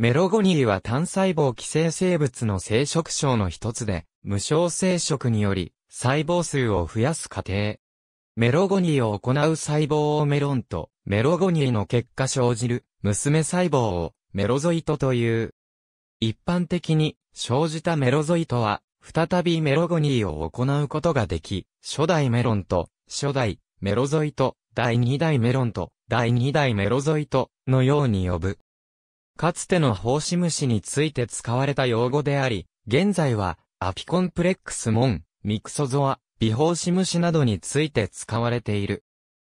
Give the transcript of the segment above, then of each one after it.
メロゴニーは単細胞寄生生物の生殖症の一つで、無償生殖により、細胞数を増やす過程。メロゴニーを行う細胞をメロンと、メロゴニーの結果生じる、娘細胞を、メロゾイトという。一般的に、生じたメロゾイトは、再びメロゴニーを行うことができ、初代メロンと、初代、メロゾイト、第二代メロンと、第二代メロゾイト、のように呼ぶ。かつてのシ子虫について使われた用語であり、現在は、アピコンプレックスモン、ミクソゾア、微シ子虫などについて使われている。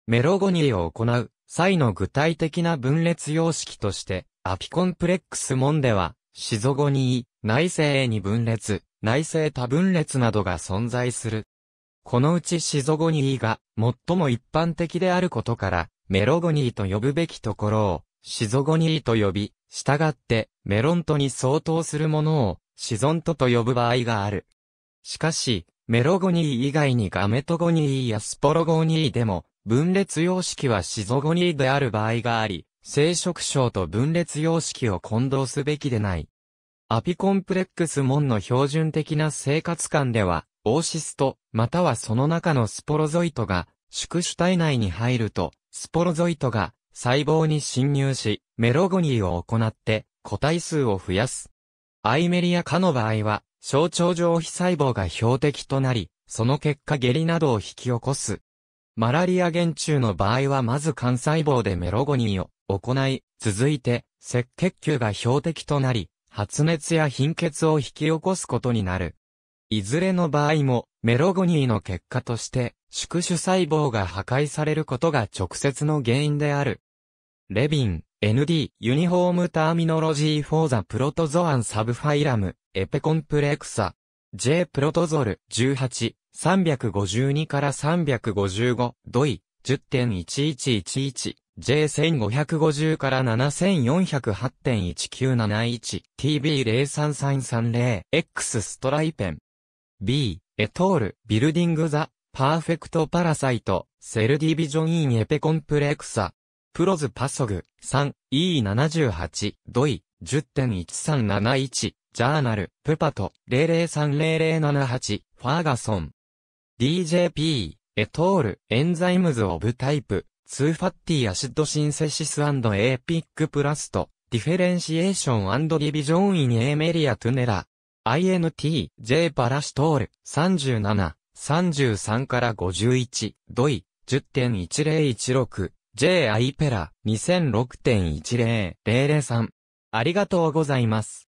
メロゴニーを行う際の具体的な分裂様式として、アピコンプレックスモンでは、シゾゴニー、内 A に分裂、内生多分裂などが存在する。このうちシゾゴニーが最も一般的であることから、メロゴニーと呼ぶべきところを、シゾゴニーと呼び、従って、メロントに相当するものを、シゾントと呼ぶ場合がある。しかし、メロゴニー以外にガメトゴニーやスポロゴニーでも、分裂様式はシゾゴニーである場合があり、生殖症と分裂様式を混同すべきでない。アピコンプレックス門の標準的な生活感では、オーシスト、またはその中のスポロゾイトが、宿主体内に入ると、スポロゾイトが、細胞に侵入し、メロゴニーを行って、個体数を増やす。アイメリア科の場合は、象徴上皮細胞が標的となり、その結果下痢などを引き起こす。マラリア原虫の場合はまず幹細胞でメロゴニーを行い、続いて赤血球が標的となり、発熱や貧血を引き起こすことになる。いずれの場合もメロゴニーの結果として宿主細胞が破壊されることが直接の原因である。レビン、ND、ユニフォームターミノロジー for the protozoan subphylum, サ J プロトゾル18、352から355、ドイ、10.1111、J1550 から7408.1971、TB03330、X ストライペン。B、エトール、ビルディングザ、パーフェクトパラサイト、セルディビジョンインエペコンプレクサ、プロズパソグ、3E78、ドイ、10.1371、ジャーナル、プパト、003078、ファーガソン。DJP、エトール、エンザイムズオブタイプ、2ファッティアシッドシンセシスエーピックプラスト、ディフェレンシエーションディビジョンインエメリアトゥネラ。INT、J パラシトール、37、33から51、ドイ、10.1016、J. アイペラ、2006.10.003。ありがとうございます。